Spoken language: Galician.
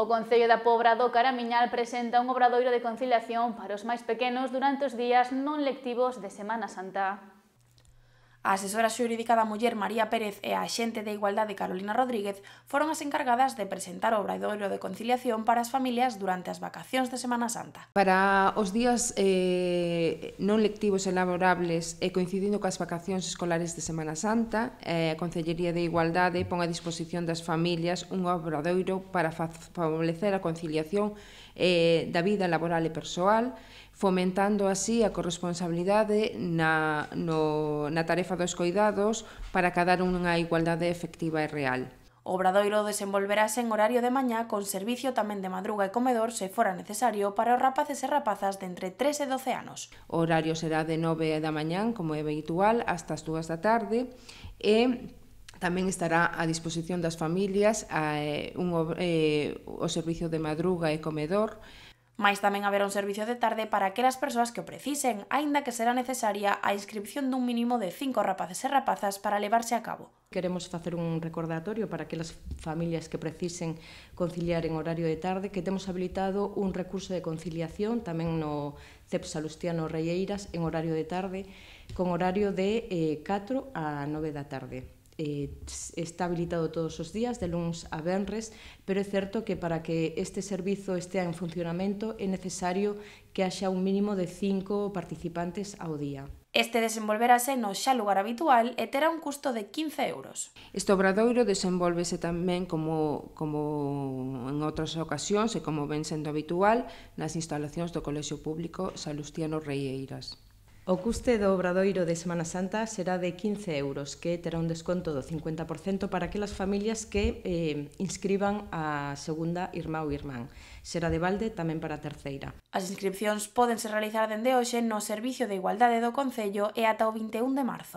O Concello da Pobra do Caramiñal presenta un obradoiro de conciliación para os máis pequenos durante os días non lectivos de Semana Santa. A asesora xurídica da muller María Pérez e a axente de Igualdade Carolina Rodríguez foron as encargadas de presentar o obradoiro de conciliación para as familias durante as vacacións de Semana Santa. Para os días eh, non lectivos e laborables e coincidindo coas vacacións escolares de Semana Santa, eh, a Concellería de Igualdade pon a disposición das familias un obradoiro para favorecer a conciliación eh, da vida laboral e persoal fomentando así a corresponsabilidade na, no, na tarefa dos coidados para cadar unha igualdade efectiva e real. O obradoiro desenvolverase en horario de mañá con servicio tamén de madruga e comedor se fora necesario para os rapaces e rapazas de entre 3 e 12 anos. O horario será de 9 da mañá, como é habitual, hasta as 2 da tarde e tamén estará a disposición das familias a, eh, un, eh, o servicio de madruga e comedor Mais tamén haberá un servicio de tarde para aquelas persoas que o precisen, aínda que será necesaria a inscripción dun mínimo de cinco rapaces e rapazas para levarse a cabo. Queremos facer un recordatorio para que as familias que precisen conciliar en horario de tarde, que temos habilitado un recurso de conciliación tamén no CEP Salustiano Reieiras en horario de tarde, con horario de eh, 4 a 9 da tarde eh, está habilitado todos os días, de luns a venres, pero é certo que para que este servizo estea en funcionamento é necesario que haxa un mínimo de cinco participantes ao día. Este desenvolverase no xa lugar habitual e terá un custo de 15 euros. Este obradoiro desenvolvese tamén como, como en outras ocasións e como ven sendo habitual nas instalacións do Colexio Público Salustiano Reieiras. O custe do obradoiro de Semana Santa será de 15 euros, que terá un desconto do 50% para aquelas familias que eh, inscriban a segunda irmá ou irmán. Será de balde tamén para a terceira. As inscripcións podense realizar dende hoxe no Servicio de Igualdade do Concello e ata o 21 de marzo.